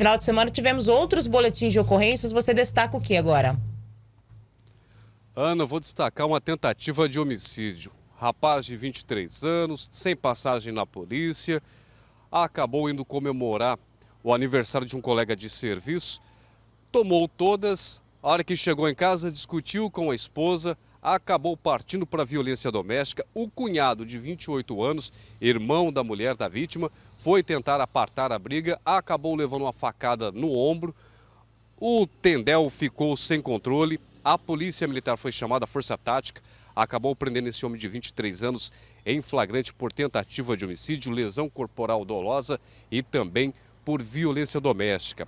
final de semana tivemos outros boletins de ocorrências. Você destaca o que agora? Ana, vou destacar uma tentativa de homicídio. Rapaz de 23 anos, sem passagem na polícia, acabou indo comemorar o aniversário de um colega de serviço, tomou todas, a hora que chegou em casa, discutiu com a esposa, acabou partindo para a violência doméstica. O cunhado de 28 anos, irmão da mulher da vítima, foi tentar apartar a briga, acabou levando uma facada no ombro. O tendel ficou sem controle, a polícia militar foi chamada, força tática, acabou prendendo esse homem de 23 anos em flagrante por tentativa de homicídio, lesão corporal dolosa e também por violência doméstica.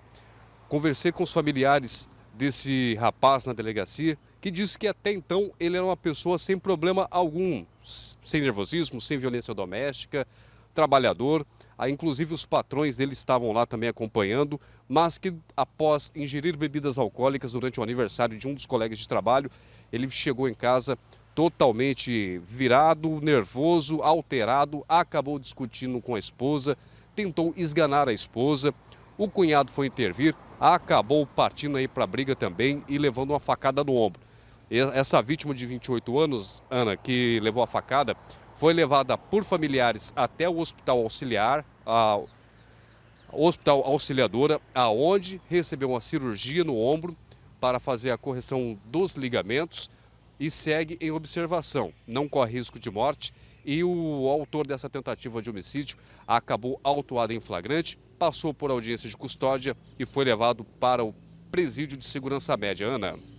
Conversei com os familiares desse rapaz na delegacia, que disse que até então ele era uma pessoa sem problema algum, sem nervosismo, sem violência doméstica, trabalhador. Ah, inclusive, os patrões dele estavam lá também acompanhando, mas que após ingerir bebidas alcoólicas durante o aniversário de um dos colegas de trabalho, ele chegou em casa totalmente virado, nervoso, alterado, acabou discutindo com a esposa, tentou esganar a esposa. O cunhado foi intervir, acabou partindo aí para a briga também e levando uma facada no ombro. Essa vítima de 28 anos, Ana, que levou a facada, foi levada por familiares até o hospital auxiliar, a hospital auxiliadora, aonde recebeu uma cirurgia no ombro para fazer a correção dos ligamentos e segue em observação. Não corre risco de morte e o autor dessa tentativa de homicídio acabou autuado em flagrante passou por audiência de custódia e foi levado para o presídio de segurança média. Ana.